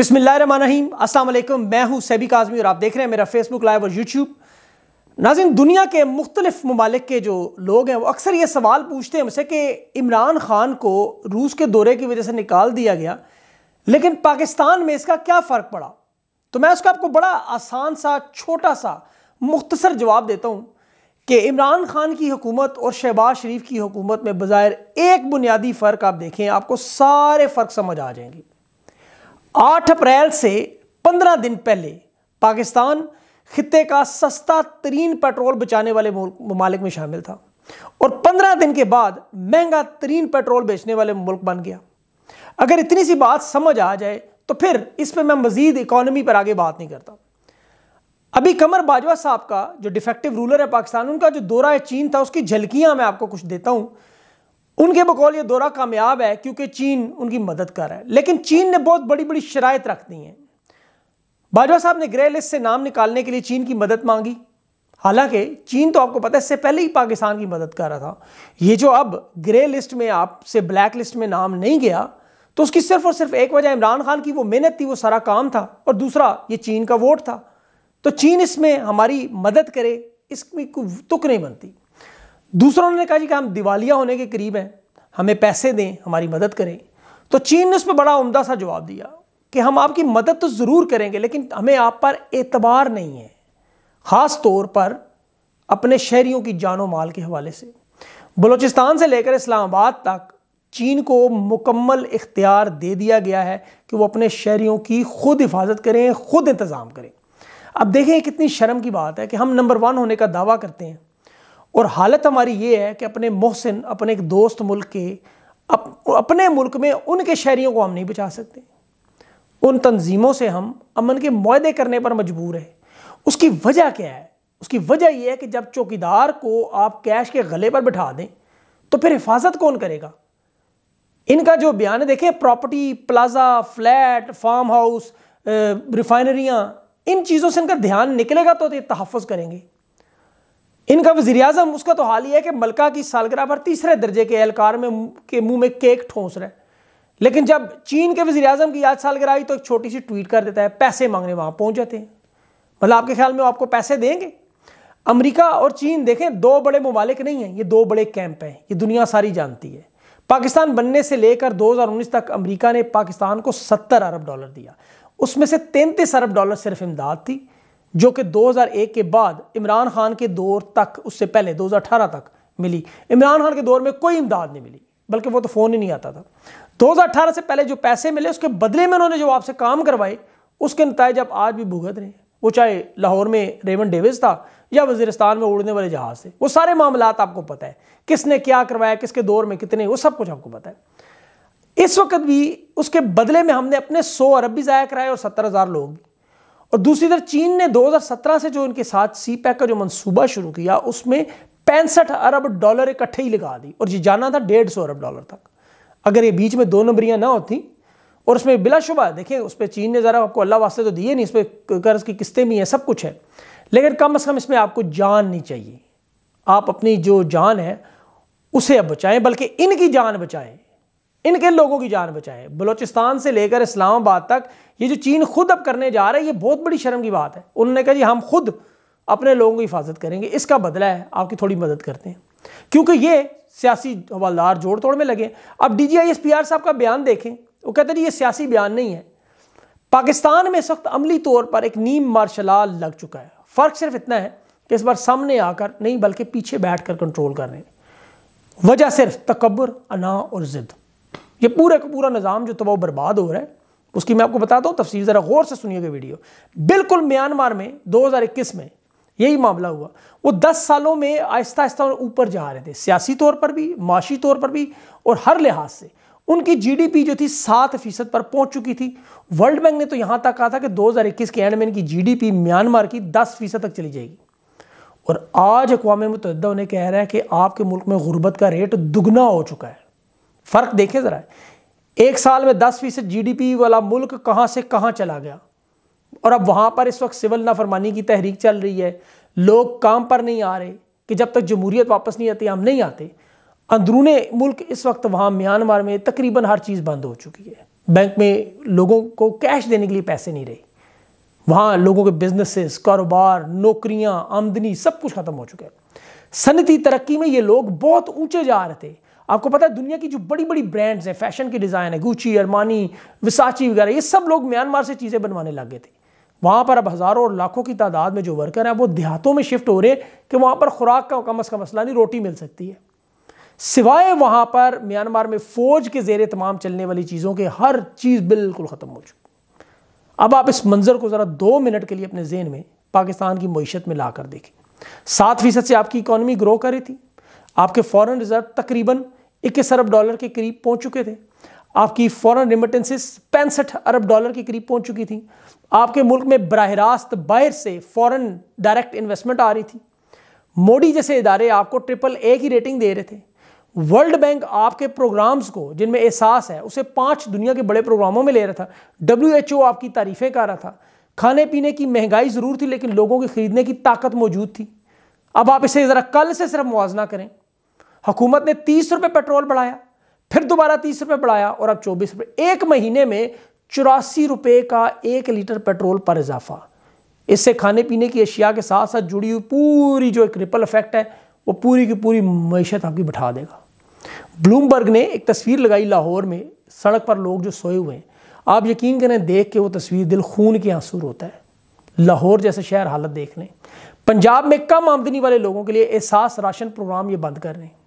बिसमीम असल मैं हूँ सैबी काजमी और आप देख रहे हैं मेरा फेसबुक लाइव और यूट्यूब नाजिन दुनिया के मुख्तलिफ ममालिक के जो लोग हैं वो अक्सर ये सवाल पूछते हैं मुझसे कि इमरान खान को रूस के दौरे की वजह से निकाल दिया गया लेकिन पाकिस्तान में इसका क्या फ़र्क पड़ा तो मैं उसका आपको बड़ा आसान सा छोटा सा मुख्तसर जवाब देता हूँ कि इमरान खान की हुकूमत और शहबाज शरीफ की हुकूमत में बज़ाहिर एक बुनियादी फ़र्क आप देखें आपको सारे फ़र्क समझ आ जाएंगे 8 अप्रैल से 15 दिन पहले पाकिस्तान खत्े का सस्ता तरीन पेट्रोल बचाने वाले ममालिक में शामिल था और 15 दिन के बाद महंगा तरीन पेट्रोल बेचने वाले मुल्क बन गया अगर इतनी सी बात समझ आ जाए तो फिर इस पर मैं मजीद इकॉनमी पर आगे बात नहीं करता अभी कमर बाजवा साहब का जो डिफेक्टिव रूलर है पाकिस्तान उनका जो दौरा चीन था उसकी झलकियां मैं आपको कुछ देता हूं उनके बकौल ये दौरा कामयाब है क्योंकि चीन उनकी मदद कर रहा है लेकिन चीन ने बहुत बड़ी बड़ी शराय रख दी है बाजवा साहब ने ग्रे लिस्ट से नाम निकालने के लिए चीन की मदद मांगी हालांकि चीन तो आपको पता है इससे पहले ही पाकिस्तान की मदद कर रहा था ये जो अब ग्रे लिस्ट में आपसे ब्लैक लिस्ट में नाम नहीं गया तो उसकी सिर्फ और सिर्फ एक वजह इमरान खान की वो मेहनत थी वो सारा काम था और दूसरा ये चीन का वोट था तो चीन इसमें हमारी मदद करे इसमें कोई तुक नहीं बनती दूसरा उन्होंने कहा जी कि हम दिवालिया होने के करीब हैं हमें पैसे दें हमारी मदद करें तो चीन ने उस पर बड़ा उमदा सा जवाब दिया कि हम आपकी मदद तो ज़रूर करेंगे लेकिन हमें आप पर एतबार नहीं है ख़ास तौर पर अपने शहरीों की जानो माल के हवाले से बलूचिस्तान से लेकर इस्लामाबाद तक चीन को मुकम्मल इख्तियार दे दिया गया है कि वो अपने शहरीों की खुद हिफाजत करें खुद इंतज़ाम करें अब देखें कितनी शर्म की बात है कि हम नंबर वन होने का दावा करते हैं और हालत हमारी ये है कि अपने मोहसिन अपने एक दोस्त मुल्क के अप, अपने मुल्क में उनके शहरीों को हम नहीं बचा सकते उन तंजीमों से हम अमन के माहदे करने पर मजबूर है उसकी वजह क्या है उसकी वजह यह है कि जब चौकीदार को आप कैश के गले पर बिठा दें तो फिर हिफाजत कौन करेगा इनका जो बयान देखें property plaza flat farmhouse रिफाइनरियाँ इन चीज़ों से इनका ध्यान निकलेगा तो तहफ़ करेंगे इनका वजीर अजम उसका तो हाल ही है कि मलका की सालगराह पर तीसरे दर्जे के एहलकार में के मुंह में केक ठोंस रहे लेकिन जब चीन के वजी अजम की याद सालगराह आई तो एक छोटी सी ट्वीट कर देता है पैसे मांगने वहाँ पहुँच जाते हैं मतलब आपके ख्याल में आपको पैसे देंगे अमेरिका और चीन देखें दो बड़े ममालिक नहीं हैं ये दो बड़े कैंप हैं ये दुनिया सारी जानती है पाकिस्तान बनने से लेकर 2019 तक अमेरिका ने पाकिस्तान को 70 अरब डॉलर दिया उसमें से 33 अरब डॉलर सिर्फ इमदाद थी जो कि 2001 के बाद इमरान खान के दौर तक उससे पहले 2018 तक मिली इमरान खान के दौर में कोई इमदाद नहीं मिली बल्कि वो तो फ़ोन ही नहीं आता था 2018 से पहले जो पैसे मिले उसके बदले में उन्होंने जो आपसे काम करवाए उसके नतज आप आज भी भुगत रहे हैं वो चाहे लाहौर में रेवन डेविस था या वजीरस्तान में उड़ने वाले जहाज़ थे वो सारे मामला आपको पता है किसने क्या करवाया किसके दौर में कितने वो सब कुछ आपको पता है इस वक्त भी उसके बदले में हमने अपने सौ अरब भी ज़ाया कराए और सत्तर हज़ार लोग भी और दूसरी तरफ चीन ने 2017 से जो इनके साथ सी पैक e का जो मंसूबा शुरू किया उसमें पैंसठ अरब डॉलर इकट्ठे ही लगा दी और ये जाना था डेढ़ सौ अरब डॉलर तक अगर ये बीच में दो नंबरियाँ ना होती और उसमें बिलाशुबा देखिए उस पर चीन ने ज़रा आपको अल्लाह वास्ते तो दिए नहीं इस पर कर्ज की किस्तें भी हैं सब कुछ है लेकिन कम अज़ कम इसमें आपको जान नहीं चाहिए आप अपनी जो जान है उसे अब बचाएं बल्कि इनकी जान बचाएं इनके लोगों की जान बचाएं बलूचिस्तान से लेकर इस्लामाबाद तक ये जो चीन खुद अब करने जा रहा है ये बहुत बड़ी शर्म की बात है उन्होंने कहा जी हम खुद अपने लोगों की हिफाजत करेंगे इसका बदला है आपकी थोड़ी मदद करते हैं क्योंकि ये सियासी हवालदार जोड़ तोड़ में लगे अब D G I S P R साहब का बयान देखें वो कहते हैं ये सियासी बयान नहीं है पाकिस्तान में इस वक्त अमली तौर पर एक नीम मार्शला लग चुका है फ़र्क सिर्फ इतना है कि इस बार सामने आकर नहीं बल्कि पीछे बैठ कर कंट्रोल कर रहे हैं वजह सिर्फ तकबर अना और ज़िद ये पूरा का पूरा निज़ाम जो तबाह बर्बाद हो रहा है उसकी मैं आपको बताता हूँ तफसील ज़रा गौर से सुनिएगा वीडियो बिल्कुल म्यांमार में इक्कीस में यही मामला हुआ वो दस सालों में आहिस्ता आहिस्ता ऊपर जा रहे थे सियासी तौर पर भी माशी तौर पर भी और हर लिहाज से उनकी जीडीपी जो थी सात फीसद पर पहुंच चुकी थी वर्ल्ड बैंक ने तो यहां तक कहा था कि 2021 के एंड में इनकी जीडीपी म्यांमार की 10 फीसद तक चली जाएगी और आज अकवा मुतदा उन्हें कह रहा है कि आपके मुल्क में गुर्बत का रेट दुगना हो चुका है फ़र्क देखें ज़रा एक साल में दस फीसद जी वाला मुल्क कहाँ से कहाँ चला गया और अब वहाँ पर इस वक्त सिविल नाफरमानी की तहरीक चल रही है लोग काम पर नहीं आ रहे कि जब तक जमहूरियत वापस नहीं आती हम नहीं आते अंदरूने मुल्क इस वक्त वहाँ म्यांमार में तकरीबन हर चीज़ बंद हो चुकी है बैंक में लोगों को कैश देने के लिए पैसे नहीं रहे वहाँ लोगों के बिजनेसेस कारोबार नौकरियाँ आमदनी सब कुछ ख़त्म हो चुका है सनती तरक्की में ये लोग बहुत ऊंचे जा रहे थे आपको पता है दुनिया की जो बड़ी बड़ी ब्रांड्स हैं फैशन के डिज़ाइन है गुची अरमानी विसाची वगैरह ये सब लोग म्यांमार से चीज़ें बनवाने लग गए थे वहाँ पर अब हज़ारों और लाखों की तादाद में जो वर्कर हैं वो देहातों में शिफ्ट हो रहे हैं कि वहाँ पर खुराक का कम अज़ कम मसला नहीं रोटी मिल सकती है सिवाय वहाँ पर म्यांमार में फ़ौज के जेर तमाम चलने वाली चीज़ों के हर चीज़ बिल्कुल ख़त्म हो चुकी अब आप इस मंज़र को ज़रा दो मिनट के लिए अपने जेन में पाकिस्तान की मीशत में ला कर देखें सात फीसद से आपकी इकानमी ग्रो कर रही थी आपके फॉरन रिजर्व तकरीबन इक्कीस अरब डॉलर के करीब पहुंच चुके थे आपकी फॉरेन रिमिटेंसेस पैंसठ अरब डॉलर के करीब पहुंच चुकी थी आपके मुल्क में बरह रास्त बाहर से फॉरेन डायरेक्ट इन्वेस्टमेंट आ रही थी मोदी जैसे इदारे आपको ट्रिपल ए की रेटिंग दे रहे थे वर्ल्ड बैंक आपके प्रोग्राम्स को जिनमें एहसास है उसे पांच दुनिया के बड़े प्रोग्रामों में ले रहा था डब्ल्यू एच ओ आपकी तारीफें कर रहा था खाने पीने की महंगाई ज़रूर थी लेकिन लोगों की खरीदने की ताकत मौजूद थी अब आप इसे ज़रा कल से सिर्फ मुआजना करें हुकूमत ने तीस रुपये पेट्रोल बढ़ाया फिर दोबारा तीस रुपये बढ़ाया और अब चौबीस रुपये एक महीने में चौरासी रुपये का एक लीटर पेट्रोल पर इजाफा इससे खाने पीने की अशिया के साथ साथ जुड़ी हुई पूरी जो एक रिपल इफेक्ट है वो पूरी की पूरी मीशत आपकी बिठा देगा ब्लूमबर्ग ने एक तस्वीर लगाई लाहौर में सड़क पर लोग जो सोए हुए हैं आप यकीन करें देख के वो तस्वीर दिल खून के आंसू होता है लाहौर जैसे शहर हालत देख लें पंजाब में कम आमदनी वाले लोगों के लिए एहसास राशन प्रोग्राम ये बंद कर रहे हैं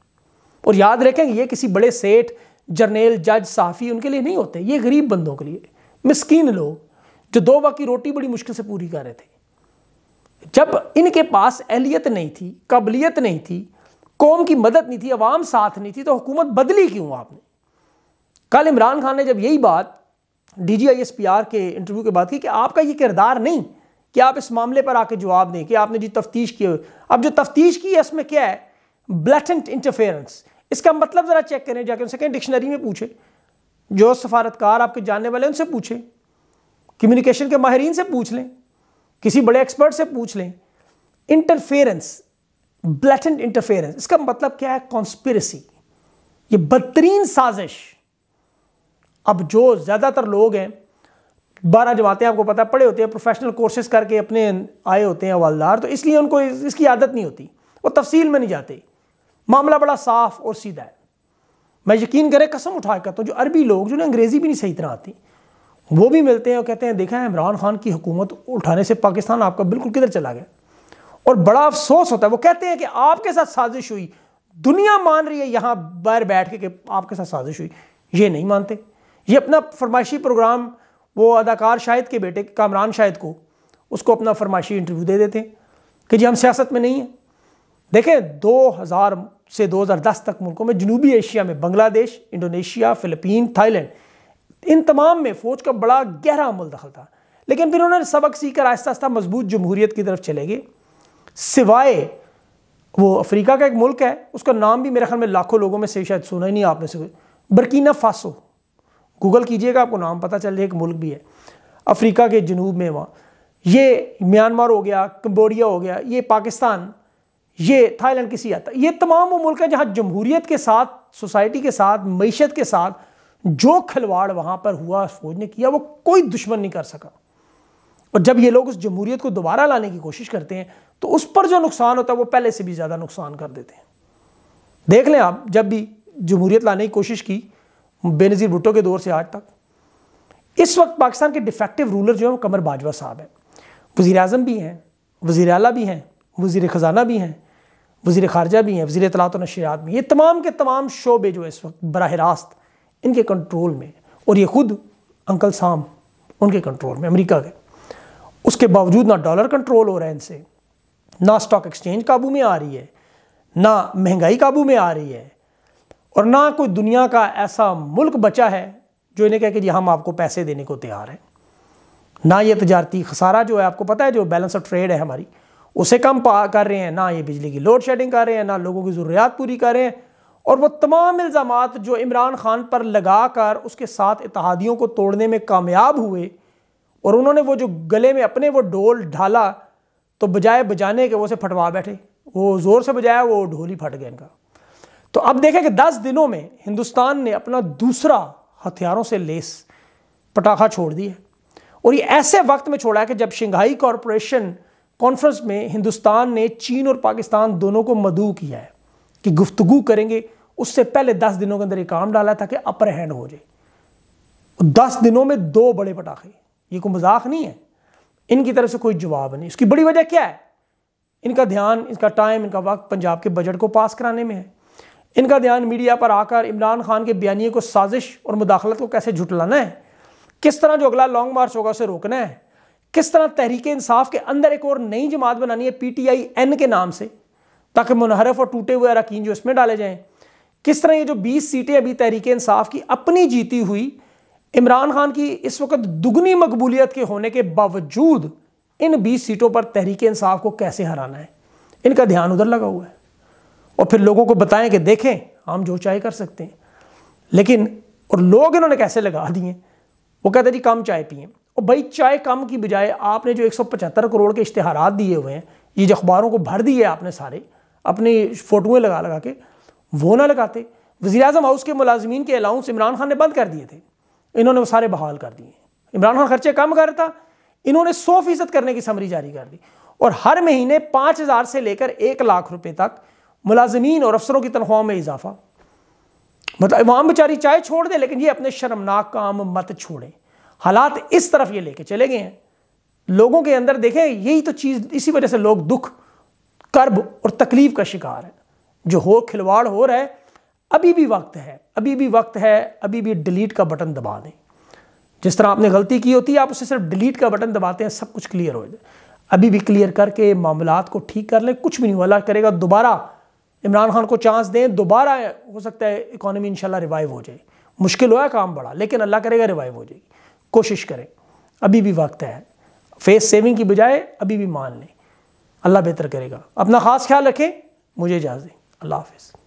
और याद रखें ये किसी बड़े सेठ जर्नेल जज साफ़ी उनके लिए नहीं होते ये गरीब बंदों के लिए मिसकीन लोग जो दो वक्त की रोटी बड़ी मुश्किल से पूरी कर रहे थे जब इनके पास अहलियत नहीं थी काबिलियत नहीं थी कौम की मदद नहीं थी अवाम साथ नहीं थी तो हुकूमत बदली क्यों आपने कल इमरान खान ने जब यही बात D G I S P R के इंटरव्यू के बाद की कि आपका ये किरदार नहीं कि आप इस मामले पर आके जवाब दें कि आपने जी तफ्तीश की अब जो तफ्तीश की है उसमें क्या है ब्लैटेंट इंटरफेरेंस इसका मतलब ज़रा चेक करें जाके उनसे कहीं डिक्शनरी में पूछें जो सफारतकार आपके जानने वाले उनसे पूछें कम्युनिकेशन के माहरीन से पूछ लें किसी बड़े एक्सपर्ट से पूछ लें इंटरफेरेंस ब्लैटेंट इंटरफेरेंस इसका मतलब क्या है कॉन्स्पिरसी ये बदतरीन साजिश अब जो ज़्यादातर लोग हैं बारह जमातें आपको पता पड़े होते हैं प्रोफेशनल कोर्सेज करके अपने आए होते हैं हवालदार तो इसलिए उनको इसकी आदत नहीं होती वो तफसील में नहीं जाते मामला बड़ा साफ और सीधा है मैं यकीन करें कसम उठा कर हूँ तो जो अरबी लोग जो ना अंग्रेज़ी भी नहीं सही तरह आती वो भी मिलते हैं और कहते हैं देखा है इमरान खान की हुकूमत उठाने से पाकिस्तान आपका बिल्कुल किधर चला गया और बड़ा अफसोस होता है वो कहते हैं कि आपके साथ साजिश हुई दुनिया मान रही है यहाँ बाहर बैठ के कि आपके साथ साजिश हुई ये नहीं मानते ये अपना फरमाइशी प्रोग्राम वो अदाकार शाहिद के बेटे कामरान शाहिद को उसको अपना फरमाइशी इंटरव्यू दे देते हैं कि जी हम सियासत में नहीं हैं देखें 2000 से 2010 तक मुल्कों में जनूबी एशिया में बांग्लादेश इंडोनेशिया फिलिपीन थाईलैंड इन तमाम में फ़ौज का बड़ा गहरा अमल दखल था लेकिन फिर उन्होंने सबक सीखकर आहिस्ता आहिस्ता मजबूत जमहूरीत की तरफ चले गए सिवाय वो अफ्रीका का एक मुल्क है उसका नाम भी मेरे ख्याल में लाखों लोगों में से शायद सुना ही नहीं आपने से बर्कीना फासो गूगल कीजिएगा आपको नाम पता चल जाए एक मुल्क भी है अफ्रीका के जनूब में वहाँ ये म्यांमार हो गया कम्बोडिया हो गया ये पाकिस्तान ये थाईलैंड की आता ये तमाम वो मुल्क है जहाँ जमहूरीत के साथ सोसाइटी के साथ मीशत के साथ जो खिलवाड़ वहाँ पर हुआ फौज ने किया वो कोई दुश्मन नहीं कर सका और जब ये लोग उस जमहूरीत को दोबारा लाने की कोशिश करते हैं तो उस पर जो नुकसान होता है वो पहले से भी ज़्यादा नुकसान कर देते हैं देख लें आप जब भी जमहूरीत लाने की कोशिश की बेनज़ीर भुट्टो के दौर से आज तक इस वक्त पाकिस्तान के डिफेक्टिव रूलर जो है वो कमर बाजवा साहब हैं वज़ी अजम भी हैं वज़ी अला भी हैं वज़ी ख़जाना भी हैं वजीर खारजा भी हैं वजी तलात नशरियात भी ये तमाम के तमाम शोबे जो इस वक्त बरह रास्त इनके कंट्रोल में और ये ख़ुद अंकल साम उनके कंट्रोल में अमरीका के उसके बावजूद ना डॉलर कंट्रोल हो रहा है इनसे ना स्टॉक एक्सचेंज काबू में आ रही है ना महंगाई काबू में आ रही है और ना कोई दुनिया का ऐसा मुल्क बचा है जो इन्हें कह के जी हम आपको पैसे देने को तैयार हैं ना ये तजारती खसारा जो है आपको पता है जो बैलेंस ऑफ ट्रेड है हमारी उसे कम कर रहे हैं ना ये बिजली की लोड शेडिंग कर रहे हैं ना लोगों की ज़रूरियात पूरी कर रहे हैं और वो तमाम इल्ज़ाम जो इमरान खान पर लगा कर उसके साथ इतिहादियों को तोड़ने में कामयाब हुए और उन्होंने वो जो गले में अपने वो ढोल ढाला तो बजाय बजाने के वो उसे फटवा बैठे वो ज़ोर से बजाया वो ढोल ही फट गए इनका तो अब देखें कि दस दिनों में हिंदुस्तान ने अपना दूसरा हथियारों से लेस पटाखा छोड़ दिया है और ये ऐसे वक्त में छोड़ा है कि जब शंघाई कॉरपोरेशन कॉन्फ्रेंस में हिंदुस्तान ने चीन और पाकिस्तान दोनों को मदू किया है कि गुफ्तगु करेंगे उससे पहले दस दिनों के अंदर ये काम डाला ताकि अपर हैंड हो जाए दस दिनों में दो बड़े पटाखे ये कोई मजाक नहीं है इनकी तरफ से कोई जवाब नहीं इसकी बड़ी वजह क्या है इनका ध्यान इनका टाइम इनका वक्त पंजाब के बजट को पास कराने में है इनका ध्यान मीडिया पर आकर इमरान खान के बयानी को साजिश और मुदाखलत को कैसे झुटलाना है किस तरह जो अगला लॉन्ग मार्च होगा उसे रोकना है किस तरह तहरीक इंसाफ के अंदर एक और नई जमात बनानी है पी टी आई एन के नाम से ताकि मुनहरफ और टूटे हुए अरकान जो इसमें डाले जाएँ किस तरह ये जो बीस सीटें अभी तहरीक इंसाफ की अपनी जीती हुई इमरान खान की इस वक्त दुगनी मकबूलियत के होने के बावजूद इन बीस सीटों पर तहरीक इंसाफ को कैसे हराना है इनका ध्यान उधर लगा हुआ है और फिर लोगों को बताएं कि देखें हम जो चाहे कर सकते हैं लेकिन और लोग इन्होंने कैसे लगा दिए वो कहते जी कम चाय पिए और भाई चाय कम की बजाय आपने जो 175 करोड़ के इश्तहार दिए हुए हैं ये जो अखबारों को भर दिए आपने सारे अपनी फोटोएँ लगा लगा के वो ना लगाते वजी अजम हाउस के मुलाजमीन के अलाउंस इमरान खान ने बंद कर दिए थे इन्होंने वो सारे बहाल कर दिए इमरान खान खर्चे कम करता इन्होंने सौ फीसद करने की समरी जारी कर दी और हर महीने पाँच हज़ार से लेकर एक लाख रुपए तक मुलाजमीन और अफसरों की तनख्वाहों में इजाफा मतलब इमाम बेचारी चाय छोड़ दे लेकिन ये अपने शर्मनाक काम मत छोड़ें हालात इस तरफ ये लेके चले गए हैं लोगों के अंदर देखें यही तो चीज़ इसी वजह से लोग दुख कर्ब और तकलीफ का शिकार है जो हो खिलवाड़ हो रहा है अभी भी वक्त है अभी भी वक्त है अभी भी डिलीट का बटन दबा दें जिस तरह आपने गलती की होती है आप उसे सिर्फ डिलीट का बटन दबाते हैं सब कुछ क्लियर हो जाए अभी भी क्लियर करके मामला को ठीक कर लें कुछ भी नहीं हुआ करेगा दोबारा इमरान खान को चांस दें दोबारा हो सकता है इकॉनमी इंशाल्लाह रिवाइव हो जाए मुश्किल हुआ काम बड़ा लेकिन अल्लाह करेगा रिवाइव हो जाएगी कोशिश करें अभी भी वक्त है फेस सेविंग की बजाय अभी भी मान लें अल्लाह बेहतर करेगा अपना ख़ास ख्याल रखें मुझे इजाज़ दें अल्लाह हाफिज़